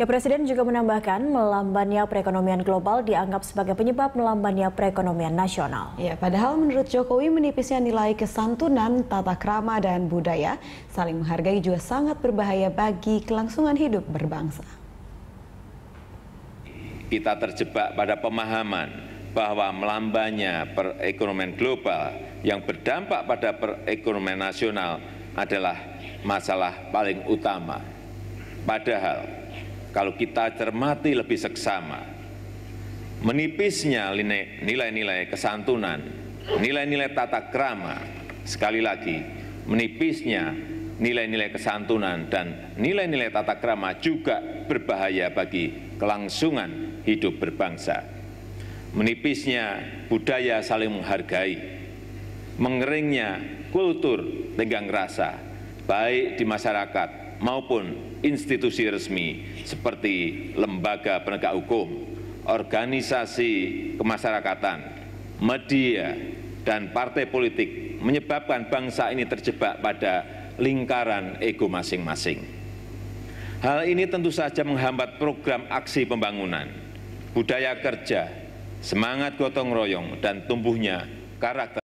Ya, Presiden juga menambahkan melambannya perekonomian global dianggap sebagai penyebab melambannya perekonomian nasional. Ya, padahal menurut Jokowi menipisnya nilai kesantunan, tata krama, dan budaya saling menghargai juga sangat berbahaya bagi kelangsungan hidup berbangsa. Kita terjebak pada pemahaman bahwa melambannya perekonomian global yang berdampak pada perekonomian nasional adalah masalah paling utama. Padahal kalau kita cermati lebih seksama, menipisnya nilai-nilai kesantunan, nilai-nilai tata krama, sekali lagi, menipisnya nilai-nilai kesantunan dan nilai-nilai tata krama juga berbahaya bagi kelangsungan hidup berbangsa. Menipisnya budaya saling menghargai, mengeringnya kultur tenggang rasa, baik di masyarakat maupun institusi resmi seperti lembaga penegak hukum, organisasi kemasyarakatan, media, dan partai politik menyebabkan bangsa ini terjebak pada lingkaran ego masing-masing. Hal ini tentu saja menghambat program aksi pembangunan, budaya kerja, semangat gotong royong, dan tumbuhnya karakter.